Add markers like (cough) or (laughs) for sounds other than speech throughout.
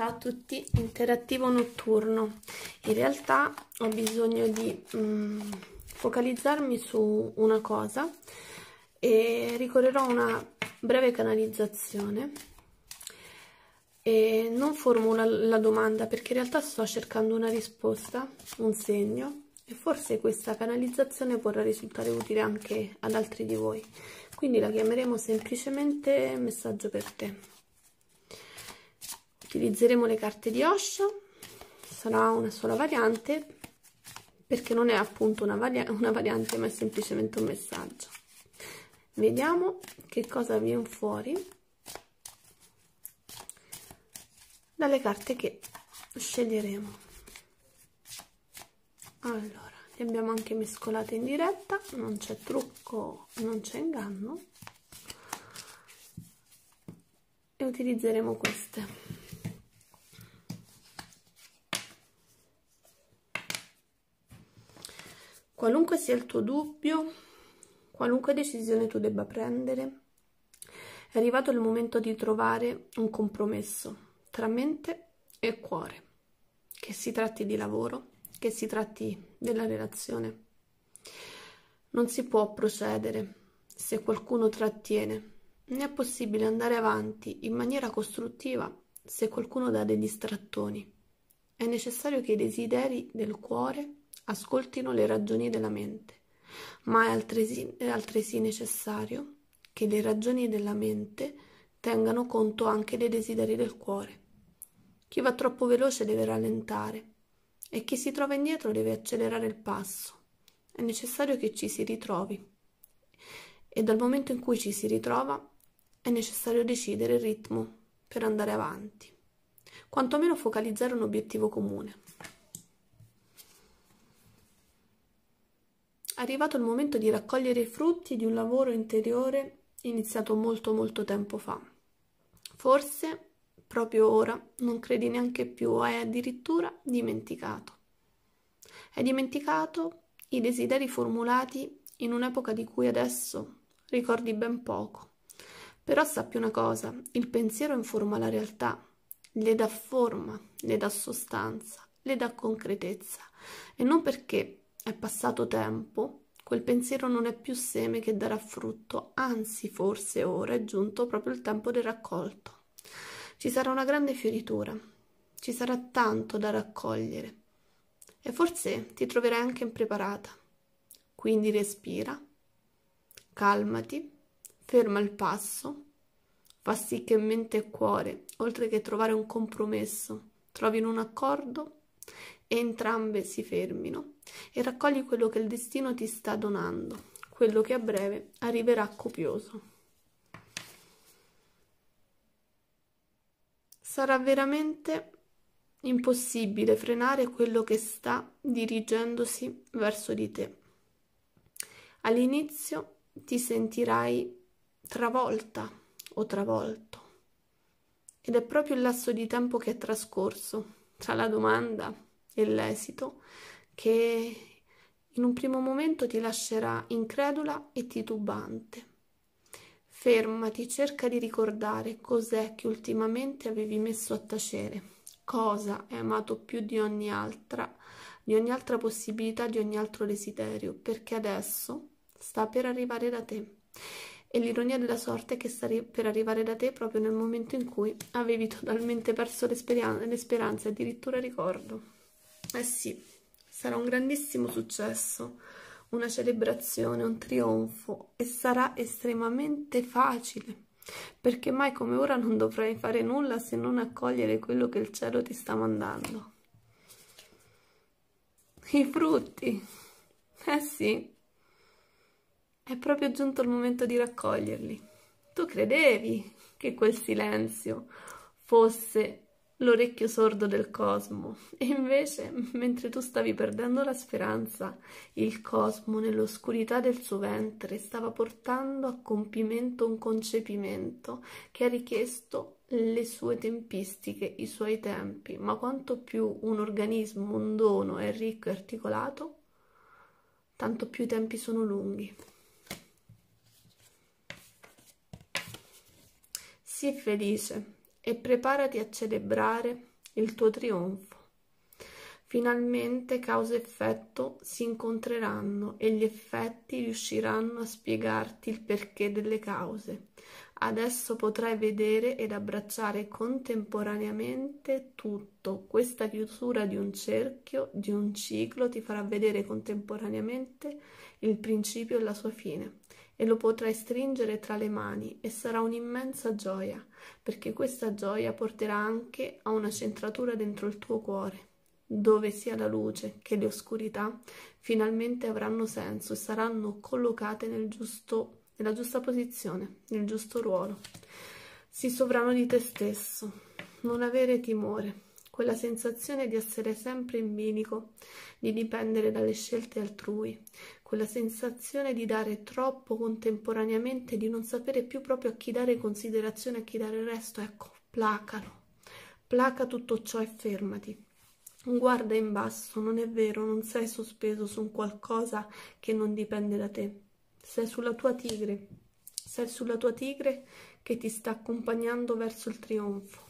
Ciao a tutti, interattivo notturno. In realtà ho bisogno di mm, focalizzarmi su una cosa e ricorrerò a una breve canalizzazione. E non formulo la domanda perché in realtà sto cercando una risposta, un segno e forse questa canalizzazione potrà risultare utile anche ad altri di voi. Quindi la chiameremo semplicemente messaggio per te utilizzeremo le carte di Osho sarà una sola variante perché non è appunto una, varia (laughs) una variante ma è semplicemente un messaggio vediamo che cosa viene fuori dalle carte che sceglieremo allora le abbiamo anche mescolate in diretta non c'è trucco non c'è inganno e utilizzeremo queste Qualunque sia il tuo dubbio, qualunque decisione tu debba prendere, è arrivato il momento di trovare un compromesso tra mente e cuore, che si tratti di lavoro, che si tratti della relazione. Non si può procedere se qualcuno trattiene, né è possibile andare avanti in maniera costruttiva se qualcuno dà dei distrattoni. È necessario che i desideri del cuore ascoltino le ragioni della mente, ma è altresì, è altresì necessario che le ragioni della mente tengano conto anche dei desideri del cuore. Chi va troppo veloce deve rallentare e chi si trova indietro deve accelerare il passo. È necessario che ci si ritrovi e dal momento in cui ci si ritrova è necessario decidere il ritmo per andare avanti, quantomeno focalizzare un obiettivo comune. Arrivato il momento di raccogliere i frutti di un lavoro interiore iniziato molto molto tempo fa. Forse proprio ora non credi neanche più, hai addirittura dimenticato. Hai dimenticato i desideri formulati in un'epoca di cui adesso ricordi ben poco. Però sappi una cosa, il pensiero informa la realtà, le dà forma, le dà sostanza, le dà concretezza e non perché è passato tempo, quel pensiero non è più seme che darà frutto, anzi forse ora è giunto proprio il tempo del raccolto. Ci sarà una grande fioritura, ci sarà tanto da raccogliere e forse ti troverai anche impreparata. Quindi respira, calmati, ferma il passo, fa sì che mente e cuore, oltre che trovare un compromesso, trovino un accordo entrambe si fermino e raccogli quello che il destino ti sta donando, quello che a breve arriverà copioso. Sarà veramente impossibile frenare quello che sta dirigendosi verso di te. All'inizio ti sentirai travolta o travolto ed è proprio il lasso di tempo che è trascorso tra la domanda e l'esito che in un primo momento ti lascerà incredula e titubante. Fermati, cerca di ricordare cos'è che ultimamente avevi messo a tacere, cosa hai amato più di ogni altra, di ogni altra possibilità, di ogni altro desiderio, perché adesso sta per arrivare da te. E l'ironia della sorte è che sta per arrivare da te proprio nel momento in cui avevi totalmente perso le, speran le speranze, addirittura ricordo. Eh sì, sarà un grandissimo successo, una celebrazione, un trionfo e sarà estremamente facile, perché mai come ora non dovrai fare nulla se non accogliere quello che il cielo ti sta mandando. I frutti, eh sì, è proprio giunto il momento di raccoglierli. Tu credevi che quel silenzio fosse l'orecchio sordo del cosmo. E invece, mentre tu stavi perdendo la speranza, il cosmo nell'oscurità del suo ventre stava portando a compimento un concepimento che ha richiesto le sue tempistiche, i suoi tempi, ma quanto più un organismo, un dono è ricco e articolato, tanto più i tempi sono lunghi. Sii felice e preparati a celebrare il tuo trionfo. Finalmente causa e effetto si incontreranno e gli effetti riusciranno a spiegarti il perché delle cause. Adesso potrai vedere ed abbracciare contemporaneamente tutto. Questa chiusura di un cerchio, di un ciclo, ti farà vedere contemporaneamente il principio e la sua fine e lo potrai stringere tra le mani e sarà un'immensa gioia, perché questa gioia porterà anche a una centratura dentro il tuo cuore, dove sia la luce che le oscurità finalmente avranno senso e saranno collocate nel giusto, nella giusta posizione, nel giusto ruolo. Si sovrano di te stesso, non avere timore quella sensazione di essere sempre in bilico, di dipendere dalle scelte altrui, quella sensazione di dare troppo contemporaneamente, di non sapere più proprio a chi dare considerazione, a chi dare il resto, ecco, placalo, placa tutto ciò e fermati. Guarda in basso, non è vero, non sei sospeso su un qualcosa che non dipende da te. Sei sulla tua tigre, sei sulla tua tigre che ti sta accompagnando verso il trionfo.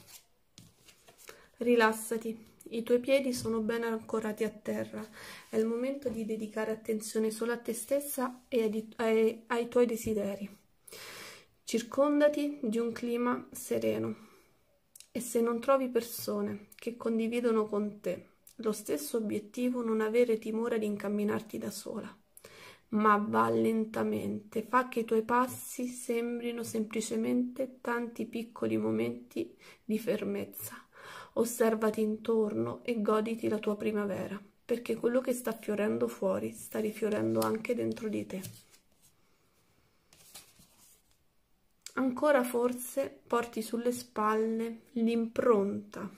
Rilassati i tuoi piedi sono ben ancorati a terra. È il momento di dedicare attenzione solo a te stessa e ai, ai, ai tuoi desideri. Circondati di un clima sereno e se non trovi persone che condividono con te lo stesso obiettivo, non avere timore di incamminarti da sola ma va lentamente, fa che i tuoi passi sembrino semplicemente tanti piccoli momenti di fermezza osservati intorno e goditi la tua primavera, perché quello che sta fiorendo fuori sta rifiorendo anche dentro di te. Ancora forse porti sulle spalle l'impronta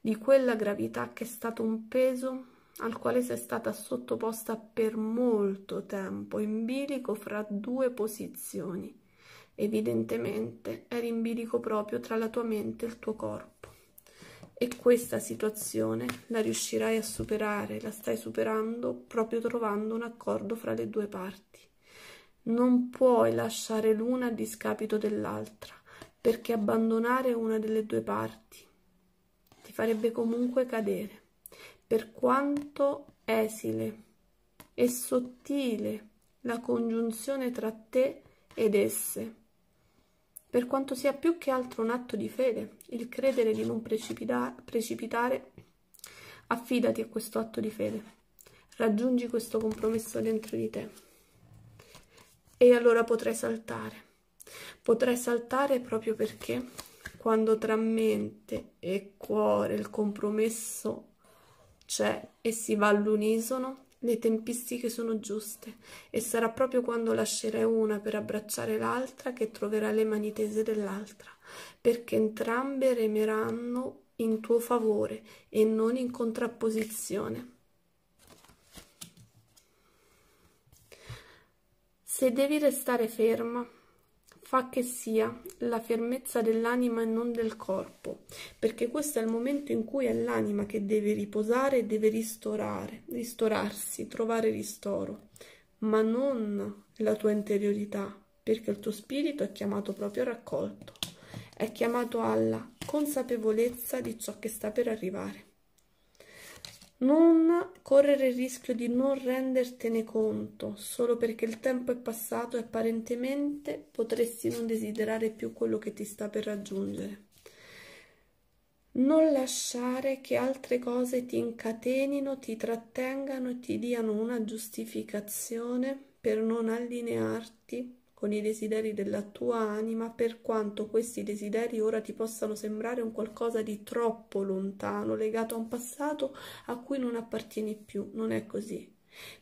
di quella gravità che è stato un peso al quale sei stata sottoposta per molto tempo, in bilico fra due posizioni. Evidentemente eri in bilico proprio tra la tua mente e il tuo corpo e questa situazione la riuscirai a superare, la stai superando proprio trovando un accordo fra le due parti. Non puoi lasciare l'una a discapito dell'altra, perché abbandonare una delle due parti ti farebbe comunque cadere, per quanto esile e sottile la congiunzione tra te ed esse per quanto sia più che altro un atto di fede, il credere di non precipita precipitare, affidati a questo atto di fede, raggiungi questo compromesso dentro di te e allora potrai saltare. Potrai saltare proprio perché quando tra mente e cuore il compromesso c'è e si va all'unisono, le tempistiche sono giuste e sarà proprio quando lascerai una per abbracciare l'altra che troverà le mani tese dell'altra, perché entrambe remeranno in tuo favore e non in contrapposizione. Se devi restare ferma, fa che sia la fermezza dell'anima e non del corpo, perché questo è il momento in cui è l'anima che deve riposare e deve ristorare, ristorarsi, trovare ristoro, ma non la tua interiorità, perché il tuo spirito è chiamato proprio raccolto, è chiamato alla consapevolezza di ciò che sta per arrivare. Non correre il rischio di non rendertene conto solo perché il tempo è passato e apparentemente potresti non desiderare più quello che ti sta per raggiungere. Non lasciare che altre cose ti incatenino, ti trattengano e ti diano una giustificazione per non allinearti con i desideri della tua anima, per quanto questi desideri ora ti possano sembrare un qualcosa di troppo lontano, legato a un passato a cui non appartieni più. Non è così,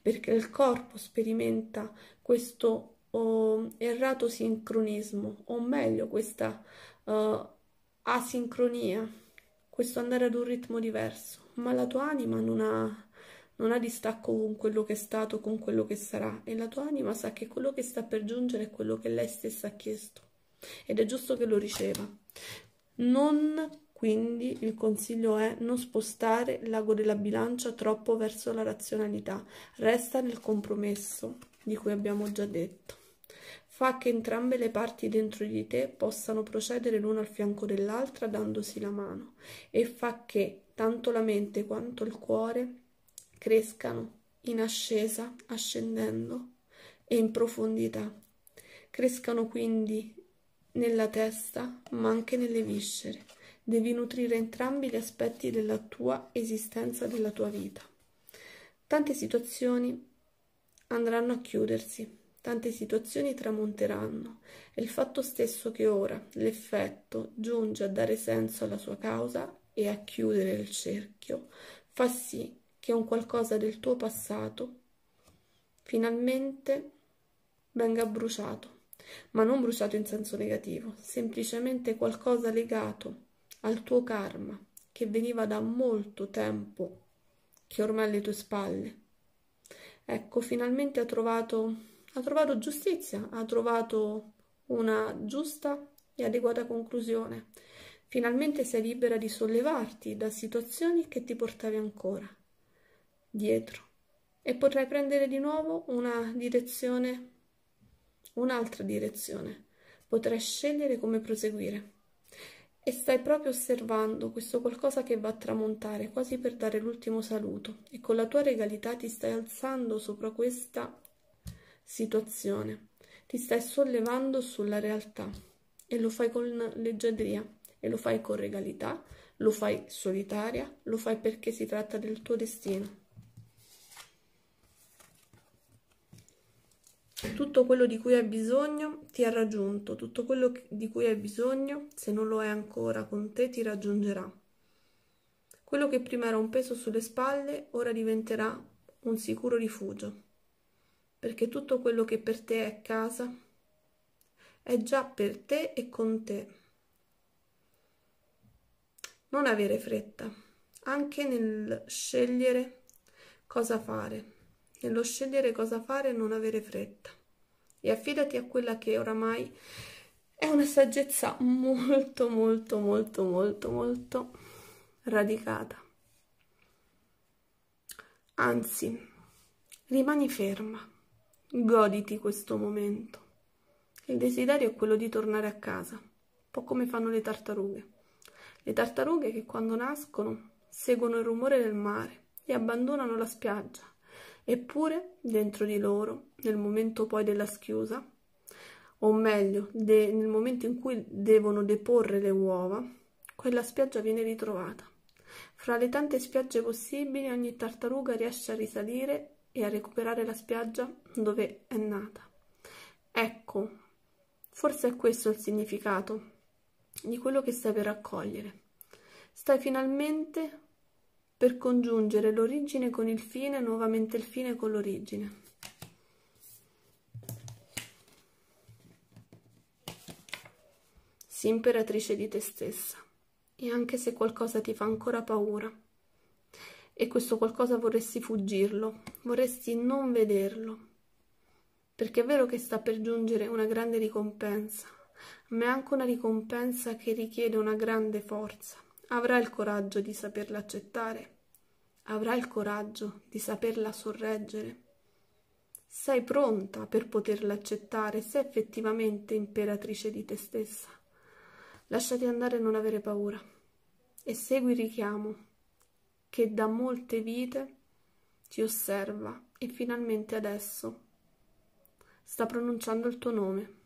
perché il corpo sperimenta questo oh, errato sincronismo, o meglio questa uh, asincronia, questo andare ad un ritmo diverso, ma la tua anima non ha non ha distacco con quello che è stato, con quello che sarà, e la tua anima sa che quello che sta per giungere è quello che lei stessa ha chiesto, ed è giusto che lo riceva. Non quindi il consiglio è non spostare l'ago della bilancia troppo verso la razionalità, resta nel compromesso di cui abbiamo già detto. Fa che entrambe le parti dentro di te possano procedere l'una al fianco dell'altra dandosi la mano e fa che tanto la mente quanto il cuore crescano in ascesa, ascendendo e in profondità. Crescano quindi nella testa, ma anche nelle viscere. Devi nutrire entrambi gli aspetti della tua esistenza, della tua vita. Tante situazioni andranno a chiudersi, tante situazioni tramonteranno e il fatto stesso che ora l'effetto giunge a dare senso alla sua causa e a chiudere il cerchio fa sì che un qualcosa del tuo passato finalmente venga bruciato, ma non bruciato in senso negativo, semplicemente qualcosa legato al tuo karma che veniva da molto tempo che ormai è alle tue spalle. Ecco, finalmente ha trovato, ha trovato giustizia, ha trovato una giusta e adeguata conclusione. Finalmente sei libera di sollevarti da situazioni che ti portavi ancora dietro e potrai prendere di nuovo una direzione, un'altra direzione. Potrai scegliere come proseguire. E stai proprio osservando questo qualcosa che va a tramontare, quasi per dare l'ultimo saluto, e con la tua regalità ti stai alzando sopra questa situazione, ti stai sollevando sulla realtà e lo fai con leggiadria e lo fai con regalità, lo fai solitaria, lo fai perché si tratta del tuo destino. Tutto quello di cui hai bisogno ti ha raggiunto, tutto quello di cui hai bisogno, se non lo è ancora con te, ti raggiungerà. Quello che prima era un peso sulle spalle, ora diventerà un sicuro rifugio, perché tutto quello che per te è casa è già per te e con te. Non avere fretta, anche nel scegliere cosa fare nello scegliere cosa fare e non avere fretta. E affidati a quella che oramai è una saggezza molto, molto, molto, molto, molto radicata. Anzi, rimani ferma, goditi questo momento. Il desiderio è quello di tornare a casa, un po' come fanno le tartarughe. Le tartarughe che quando nascono seguono il rumore del mare e abbandonano la spiaggia Eppure, dentro di loro, nel momento poi della schiusa, o meglio, de- nel momento in cui devono deporre le uova, quella spiaggia viene ritrovata. Fra le tante spiagge possibili, ogni tartaruga riesce a risalire e a recuperare la spiaggia dove è nata. Ecco, forse è questo il significato di quello che stai per raccogliere. Stai finalmente per congiungere l'origine con il fine nuovamente il fine con l'origine. Sii imperatrice di te stessa, e anche se qualcosa ti fa ancora paura, e questo qualcosa vorresti fuggirlo, vorresti non vederlo, perché è vero che sta per giungere una grande ricompensa, ma è anche una ricompensa che richiede una grande forza avrà il coraggio di saperla accettare, avrà il coraggio di saperla sorreggere. Sei pronta per poterla accettare sei effettivamente imperatrice di te stessa. Lasciati andare e non avere paura e segui il richiamo che da molte vite ti osserva e finalmente adesso sta pronunciando il tuo nome.